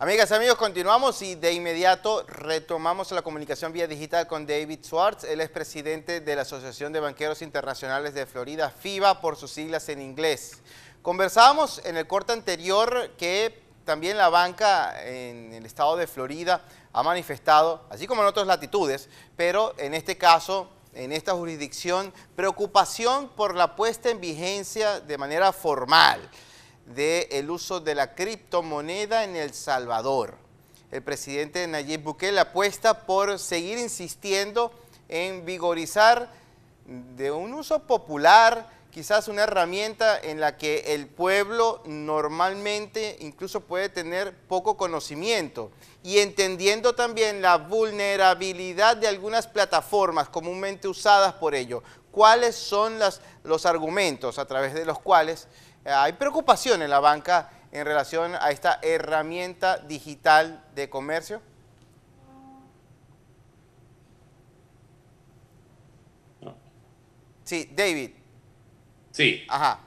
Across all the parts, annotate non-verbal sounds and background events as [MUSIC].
Amigas, amigos, continuamos y de inmediato retomamos la comunicación vía digital con David Schwartz. Él es presidente de la Asociación de Banqueros Internacionales de Florida, FIBA, por sus siglas en inglés. Conversábamos en el corte anterior que también la banca en el estado de Florida ha manifestado, así como en otras latitudes, pero en este caso, en esta jurisdicción, preocupación por la puesta en vigencia de manera formal del uso de la criptomoneda en El Salvador. El presidente Nayib Bukele apuesta por seguir insistiendo en vigorizar de un uso popular, quizás una herramienta en la que el pueblo normalmente incluso puede tener poco conocimiento y entendiendo también la vulnerabilidad de algunas plataformas comúnmente usadas por ello. ¿Cuáles son los argumentos a través de los cuales eh, hay preocupación en la banca en relación a esta herramienta digital de comercio? Sí, David. Sí. Ajá.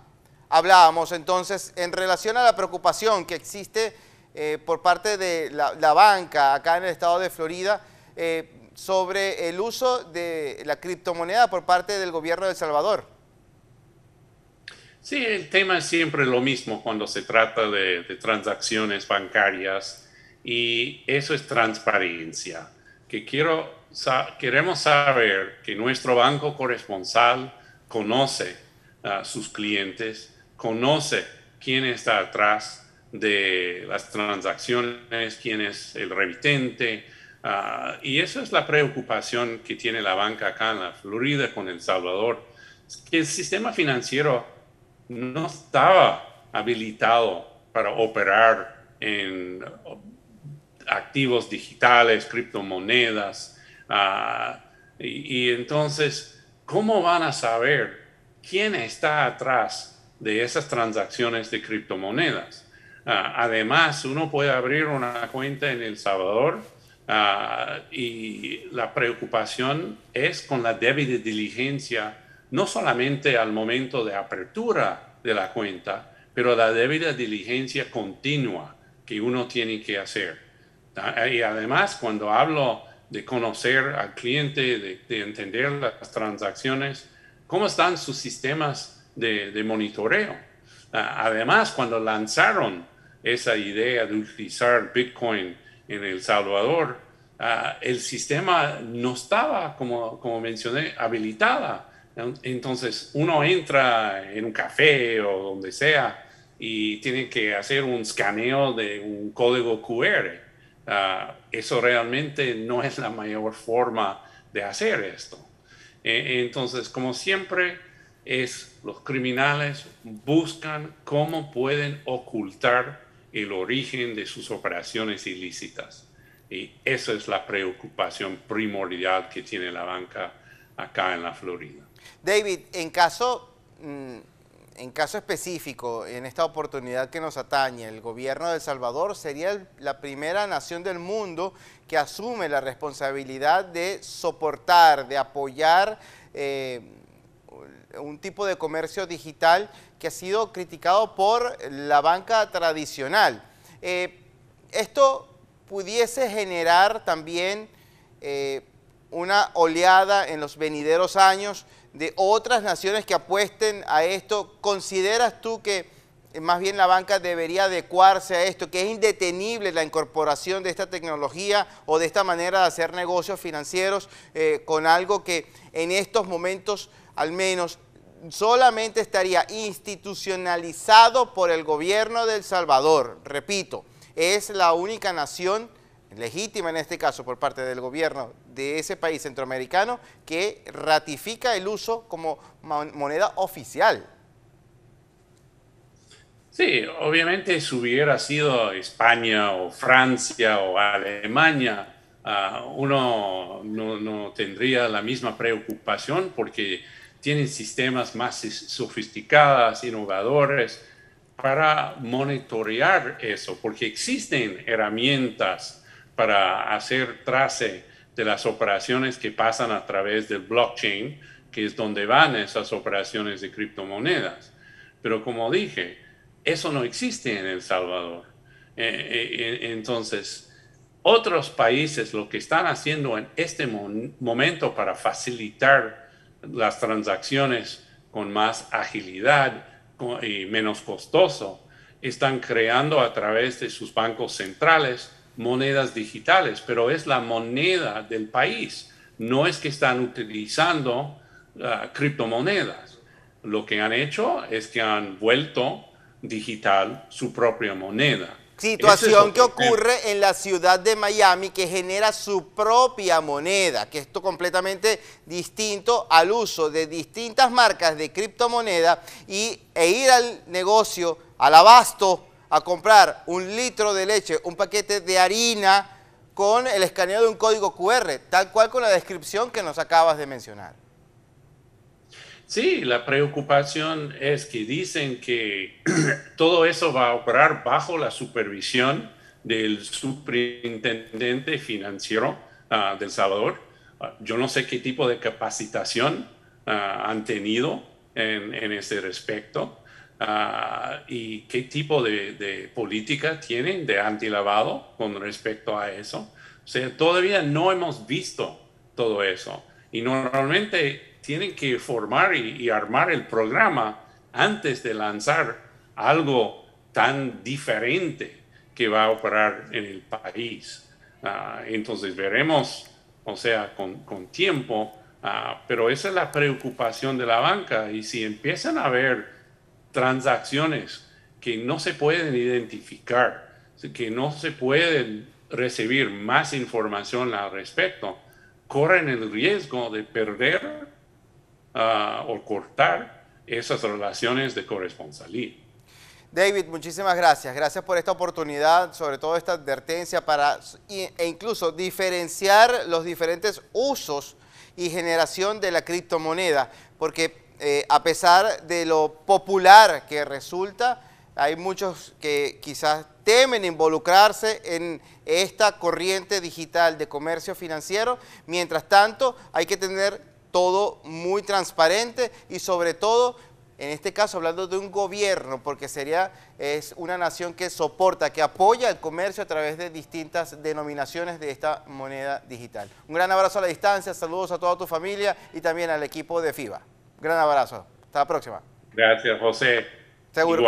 Hablábamos entonces en relación a la preocupación que existe eh, por parte de la, banca acá en el estado de Florida eh, sobre el uso de la criptomoneda por parte del gobierno de El Salvador. Sí, el tema es siempre lo mismo cuando se trata de, transacciones bancarias y eso es transparencia, que quiero, queremos saber que nuestro banco corresponsal conoce a sus clientes, conoce quién está atrás de las transacciones, quién es el remitente. Ah, y esa es la preocupación que tiene la banca acá en la Florida con El Salvador, que el sistema financiero no estaba habilitado para operar en uh, activos digitales, criptomonedas. Uh, y, entonces, ¿cómo van a saber quién está atrás de esas transacciones de criptomonedas? Uh, además, uno puede abrir una cuenta en El Salvador y la preocupación es con la debida diligencia no solamente al momento de apertura de la cuenta, pero la debida diligencia continua que uno tiene que hacer. Ah, y además, cuando hablo de conocer al cliente, de, entender las transacciones, cómo están sus sistemas de, monitoreo. Ah, además, cuando lanzaron esa idea de utilizar Bitcoin en El Salvador, ah, el sistema no estaba, como, como mencioné, habilitada entonces uno entra en un café o donde sea y tiene que hacer un escaneo de un código QR. Ah, eso realmente no es la mayor forma de hacer esto. E, entonces, como siempre, es los criminales buscan cómo pueden ocultar el origen de sus operaciones ilícitas. Y esa es la preocupación primordial que tiene la banca acá en la Florida. David, en caso, mm, en caso específico, en esta oportunidad que nos atañe, el gobierno de El Salvador sería la primera nación del mundo que asume la responsabilidad de soportar, de apoyar eh, un tipo de comercio digital que ha sido criticado por la banca tradicional. Eh, esto pudiese generar también eh, una oleada en los venideros años de otras naciones que apuesten a esto. ¿Consideras tú que eh, más bien la banca debería adecuarse a esto, que es indetenible la incorporación de esta tecnología o de esta manera de hacer negocios financieros eh, con algo que en estos momentos al menos solamente estaría institucionalizado por el gobierno de El Salvador? Repito, es la única nación legítima en este caso por parte del gobierno de ese país centroamericano que ratifica el uso como moneda oficial. Sí, obviamente si hubiera sido España o Francia o Alemania, ah, uno no, no, tendría la misma preocupación porque tienen sistemas más sofisticados, innovadores, para monitorear eso, porque existen herramientas para hacer trace de las operaciones que pasan a través del blockchain, que es donde van esas operaciones de criptomonedas. Pero como dije, eso no existe en El Salvador. Eh, eh, eh, entonces, otros países lo que están haciendo en este momento para facilitar las transacciones con más agilidad y menos costoso, están creando a través de sus bancos centrales monedas digitales, pero es la moneda del país. No es que están utilizando ah, criptomonedas. Lo que han hecho es que han vuelto digital su propia moneda. Situación que ocurre en la ciudad de Miami que genera su propia moneda, que esto completamente distinto al uso de distintas marcas de criptomonedas y, e ir al negocio, al abasto, a comprar un litro de leche, un paquete de harina con el escaneo de un código QR, tal cual con la descripción que nos acabas de mencionar. Sí, la preocupación es que dicen que [CLEARS THROAT] todo eso va a operar bajo la supervisión del superintendente financiero ah, del Salvador. Ah, yo no sé qué tipo de capacitación ah, han tenido en, en ese respecto, Ah, y qué tipo de, política tienen de antilavado con respecto a eso. O sea, todavía no hemos visto todo eso. Y normalmente tienen que formar y, armar el programa antes de lanzar algo tan diferente que va a operar en el país. Ah, entonces veremos, o sea, con, con tiempo, ah, pero esa es la preocupación de la banca. Y si empiezan a ver transacciones que no se pueden identificar, que no se pueden recibir más información al respecto, corren el riesgo de perder ah, o cortar esas relaciones de corresponsalía. David, muchísimas gracias. Gracias por esta oportunidad, sobre todo esta advertencia para e incluso diferenciar los diferentes usos y generación de la criptomoneda, porque eh, a pesar de lo popular que resulta, hay muchos que quizás temen involucrarse en esta corriente digital de comercio financiero. Mientras tanto, hay que tener todo muy transparente y sobre todo, en este caso hablando de un gobierno, porque sería es una nación que soporta, que apoya el comercio a través de distintas denominaciones de esta moneda digital. Un gran abrazo a la distancia, saludos a toda tu familia y también al equipo de FIBA gran abrazo. Hasta la próxima. Gracias, José. Seguro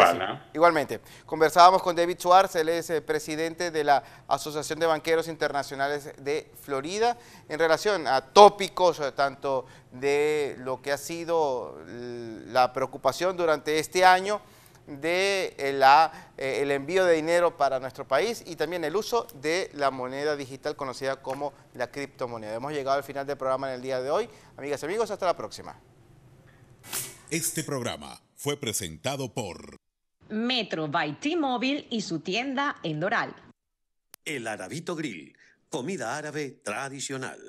Igualmente. Conversábamos con David Schwartz, él es eh, presidente de la Asociación de Banqueros Internacionales de Florida, en relación a tópicos eh, tanto de lo que ha sido la preocupación durante este año de eh, la, el envío de dinero para nuestro país y también el uso de la moneda digital conocida como la criptomoneda. Hemos llegado al final del programa en el día de hoy. Amigas y amigos, hasta la próxima. Este programa fue presentado por Metro by T-Mobile y su tienda en Doral. El Arabito Grill, comida árabe tradicional.